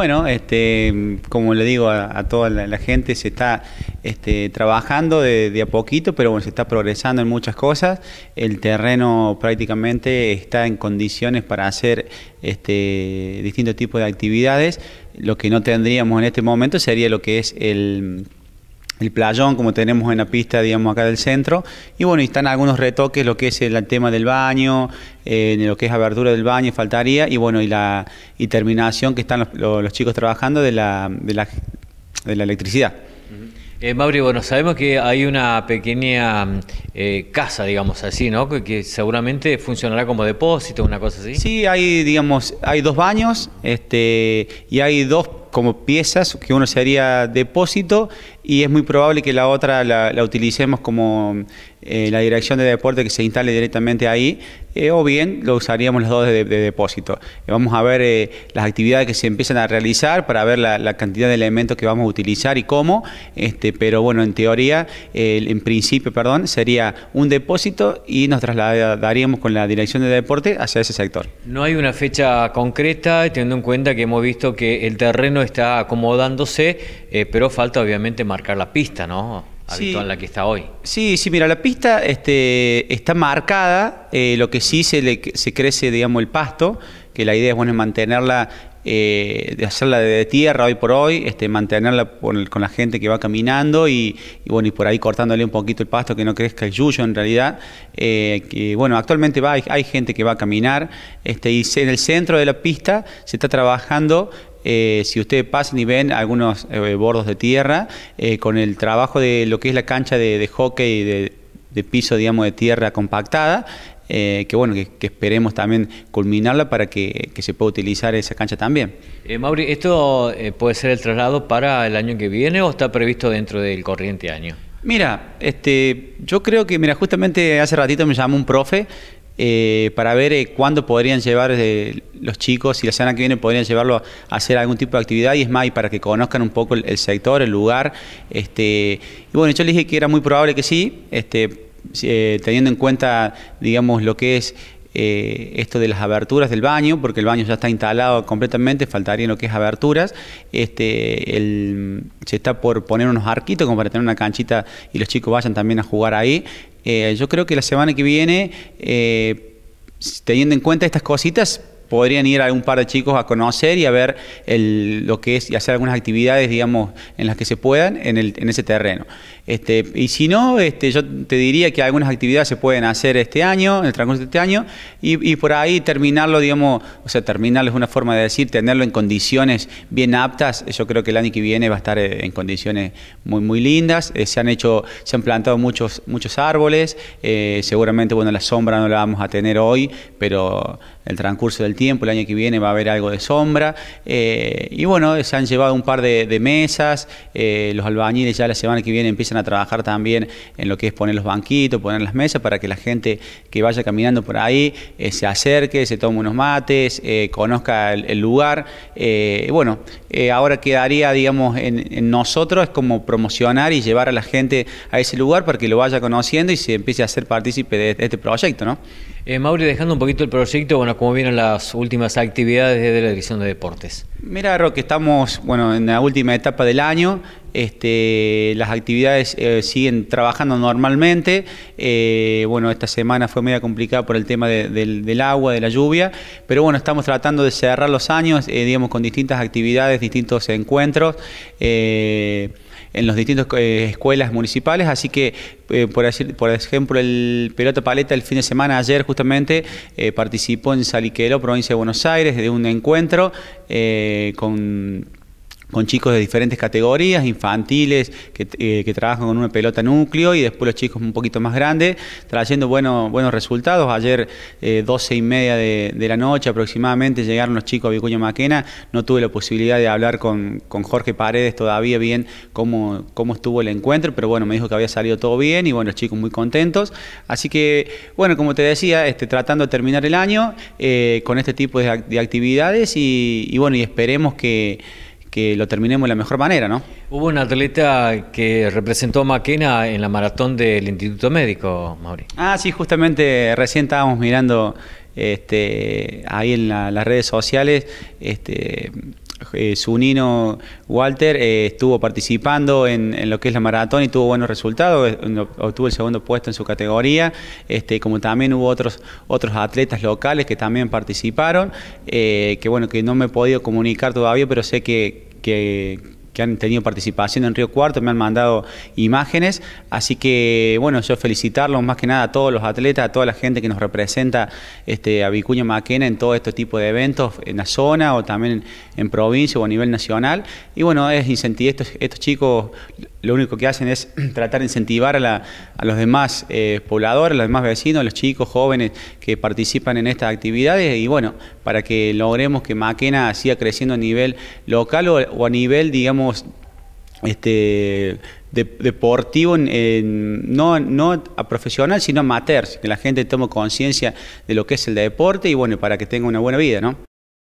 Bueno, este, como le digo a, toda la, gente, se está este, trabajando de, de, a poquito, pero bueno, se está progresando en muchas cosas. El terreno prácticamente está en condiciones para hacer este, distintos tipos de actividades. Lo que no tendríamos en este momento sería lo que es el el playón como tenemos en la pista, digamos, acá del centro. Y bueno, y están algunos retoques, lo que es el tema del baño, eh, lo que es abertura del baño, faltaría, y bueno, y la y terminación que están los, chicos trabajando de la, de la, electricidad. Eh, Mauri, bueno, sabemos que hay una pequeña eh, casa, digamos así, ¿no? Que, seguramente funcionará como depósito, una cosa así. Sí, hay, digamos, hay dos baños este, y hay dos como piezas que uno se haría depósito y es muy probable que la otra la, la utilicemos como eh, la dirección de deporte que se instale directamente ahí, eh, o bien lo usaríamos los dos de, depósito. Eh, vamos a ver las actividades que se empiezan a realizar para ver la, la, cantidad de elementos que vamos a utilizar y cómo, este, pero bueno, en teoría, en principio, perdón, sería un depósito y nos trasladaríamos con la dirección de deporte hacia ese sector. No hay una fecha concreta, teniendo en cuenta que hemos visto que el terreno está acomodándose, pero falta obviamente marcar la pista, ¿no? habitual sí, la que está hoy. Sí, sí, mira, la pista este, está marcada, eh, lo que sí se, le, se crece, digamos, el pasto, que la idea es, bueno, mantenerla, eh, de hacerla de tierra hoy por hoy, este, mantenerla con la gente que va caminando y, bueno, y por ahí cortándole un poquito el pasto que no crezca el yuyo en realidad. Eh, que, bueno, actualmente va, hay, gente que va a caminar este, y en el centro de la pista se está trabajando eh, si ustedes pasan y ven algunos eh, bordos de tierra, eh, con el trabajo de lo que es la cancha de, hockey de, de, piso, digamos, de tierra compactada, que bueno, que, esperemos también culminarla para que, se pueda utilizar esa cancha también. Mauri, ¿esto puede ser el traslado para el año que viene o está previsto dentro del corriente año? Mira, este, yo creo que, mira, justamente hace ratito me llamó un profe eh, para ver eh, cuándo podrían llevar eh, los chicos, si la semana que viene podrían llevarlo a, hacer algún tipo de actividad y es más, para que conozcan un poco el, sector, el lugar. Este, y bueno, yo les dije que era muy probable que sí, este, teniendo en cuenta, digamos, lo que es esto de las aberturas del baño, porque el baño ya está instalado completamente, faltaría lo que es aberturas. Este, se está por poner unos arquitos como para tener una canchita y los chicos vayan también a jugar ahí. Eh, yo creo que la semana que viene, eh, teniendo en cuenta estas cositas, podrían ir a un par de chicos a conocer y a ver lo que es y hacer algunas actividades, digamos, en las que se puedan en, ese terreno. Este, y si no, este, yo te diría que algunas actividades se pueden hacer este año, en el transcurso de este año, y, por ahí terminarlo, digamos, o sea, terminarlo es una forma de decir, tenerlo en condiciones bien aptas. Yo creo que el año que viene va a estar eh, en condiciones muy, muy lindas. Eh, se han hecho, se han plantado muchos, muchos árboles. Eh, seguramente, bueno, la sombra no la vamos a tener hoy, pero el transcurso del tiempo, el año que viene va a haber algo de sombra. Eh, y bueno, se han llevado un par de, mesas, eh, los albañiles ya la semana que viene empiezan a trabajar también en lo que es poner los banquitos, poner las mesas para que la gente que vaya caminando por ahí eh, se acerque, se tome unos mates, conozca el, lugar. bueno, ahora quedaría, digamos, en, en nosotros como promocionar y llevar a la gente a ese lugar para que lo vaya conociendo y se empiece a ser partícipe de este proyecto, ¿no? Eh, Mauri, dejando un poquito el proyecto, bueno, como vieron las últimas actividades de la Dirección de Deportes. Mira, Roque, estamos bueno, en la última etapa del año. Este, las actividades eh, siguen trabajando normalmente. Eh, bueno, esta semana fue media complicada por el tema del, agua, de la lluvia, pero bueno, estamos tratando de cerrar los años, eh, digamos, con distintas actividades, distintos encuentros en las distintas escuelas municipales, así que por, decir, por ejemplo el pelota paleta el fin de semana ayer justamente participó en Saliquero, provincia de Buenos Aires, de un encuentro eh, con con chicos de diferentes categorías, infantiles, eh, que, trabajan con una pelota núcleo y después los chicos un poquito más grandes, trayendo bueno, buenos resultados. Ayer, eh, 12 y media de, la noche aproximadamente, llegaron los chicos a Vicuña Maquena. No tuve la posibilidad de hablar con, con, Jorge Paredes todavía bien cómo, cómo estuvo el encuentro, pero bueno, me dijo que había salido todo bien y bueno, los chicos muy contentos. Así que, bueno, como te decía, este, tratando de terminar el año eh, con este tipo de, actividades y, y bueno, y esperemos que que lo terminemos de la mejor manera, ¿no? Hubo un atleta que representó a Maquena en la maratón del Instituto Médico, Mauri. Ah, sí, justamente recién estábamos mirando este, ahí en las redes sociales, este, eh, Sunino Walter eh, estuvo participando en, lo que es la maratón y tuvo buenos resultados, eh, obtuvo el segundo puesto en su categoría, este, como también hubo otros, otros atletas locales que también participaron, que bueno, que no me he podido comunicar todavía, pero sé que que han tenido participación en Río Cuarto, me han mandado imágenes, así que bueno, yo felicitarlos más que nada a todos los atletas, a toda la gente que nos representa este, a Vicuña Maquena en todo este tipo de eventos en la zona o también en provincia o a nivel nacional. Y bueno, es estos, chicos, lo único que hacen es tratar de incentivar a, los demás eh, pobladores, a los demás vecinos, los chicos jóvenes que participan en estas actividades y bueno, para que logremos que Maquena siga creciendo a nivel local o a nivel, digamos, este, deportivo, no, no a profesional, sino amateur, que la gente tome conciencia de lo que es el deporte y bueno, para que tenga una buena vida, ¿no?